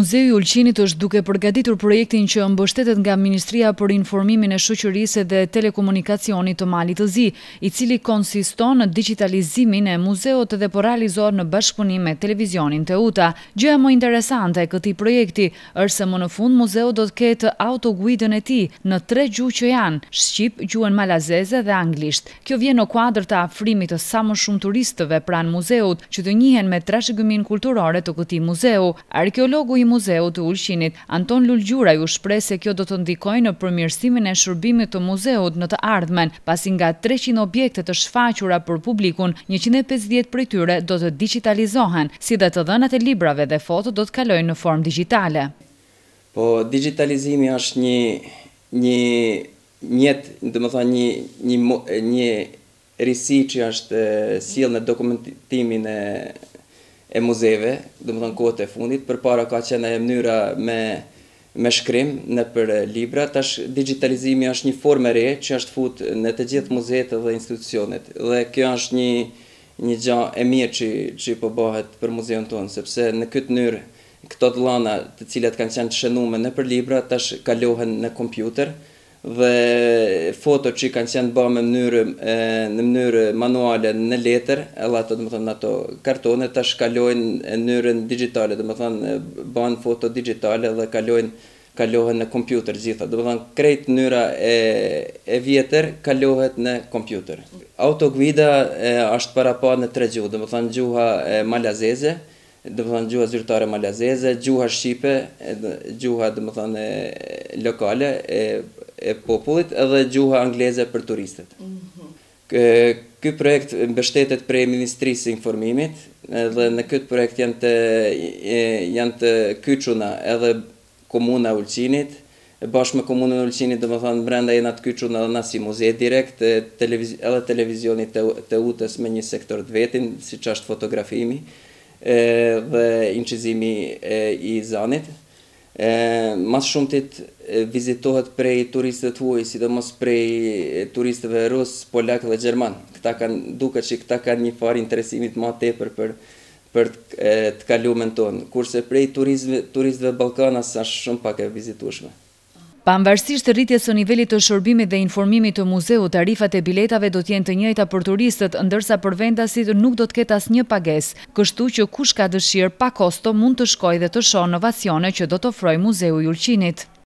Muzeu i Ulqinit është duke përgatitur projektin që mbështetet nga Ministria për Informimin e Shoqërisë dhe Telekomunikacionit të Malit të Zi, i cili konsiston në digitalizimin e muzeut dhe por realizohet në bashkëpunim me televizionin Teuta. Gjëja më interesante e këtij projekti është se më në fund muzeu do të ketë autoguidën e tij në tre gjuhë që janë shqip, gjuhën malazeze dhe anglisht. Kjo vjen në kuadër të afrimit të sa më shumë turistëve pranë muzeut që të njihen me trashëgiminë kulturore të këtij muzeu. Arkeologu i muzeut të ulqinit. Anton Lullgjura ju shpre se kjo do të ndikojnë në përmjërstimin e shërbimit të muzeut në të ardhmen, pasi nga 300 objekte të shfaqura për publikun, 150 për tyre do të digitalizohen, si dhe të dënat e librave dhe foto do të kalojnë në form digitale. Po, digitalizimi është një një njëtë, dhe më tha, një, një, një risi që është silë në dokumentimin e e muzeve, dhe më thënë kohët e fundit, për para ka qene e mnyra me me shkrim në për libra, tash digitalizimi është një formë re që është fut në të gjithë muzeet dhe institucionet. Dhe kjo është një një gjë e mirë që që po bëhet për muzeun tonë, sepse në këtë mënyrë këto lana të cilat kanë qenë të shënuar në për libra tash kalohen në kompjuter, dhe foto që i kanë qenë bërë me mënyrë në mënyrë manuale në letër, edhe ato do të thonë ato kartone tash kalojnë në mënyrën digjitale, do të thonë bën foto digjitale dhe kalojnë kalohen në kompjuter gjitha. Do të thonë krejt mënyra e e vjetër kalohet në kompjuter. Autoguida e, është para pa në tre gjuhë, do të thonë gjuha e malazeze dhe të thënë gjuha zyrtare malazeze, gjuha shqipe, gjuha dhe të thënë lokale, e e popullit edhe gjuha angleze për turistet. Këtë projekt mbështetet prej Ministrisë Informimit edhe në këtë projekt janë të kyquna edhe komuna ullqinit, bashkë me komunën ullqinit dhe më thënë mrenda jena të kyquna edhe nasi muzej direkt, edhe televizionit të utës me një sektor të vetin, si që fotografimi dhe inqizimi i zanit mas shumë të të vizitohet prej turistëve të huaj, si mos prej turistëve rusë, polakë dhe gjermanë. Këta kanë duke që këta kanë një farë interesimit ma të për për të kalumën tonë, kurse prej turistëve Balkanas është shumë pak e vizitushme. Pavarësisht të rritjes së nivelit të shërbimit dhe informimit të muzeut, tarifat e biletave do të jenë të njëjta për turistët, ndërsa për vendasit nuk do të ketë asnjë pagesë, kështu që kush ka dëshirë pa kosto mund të shkojë dhe të shohë novacione që do të ofrojë muzeu i Ulqinit.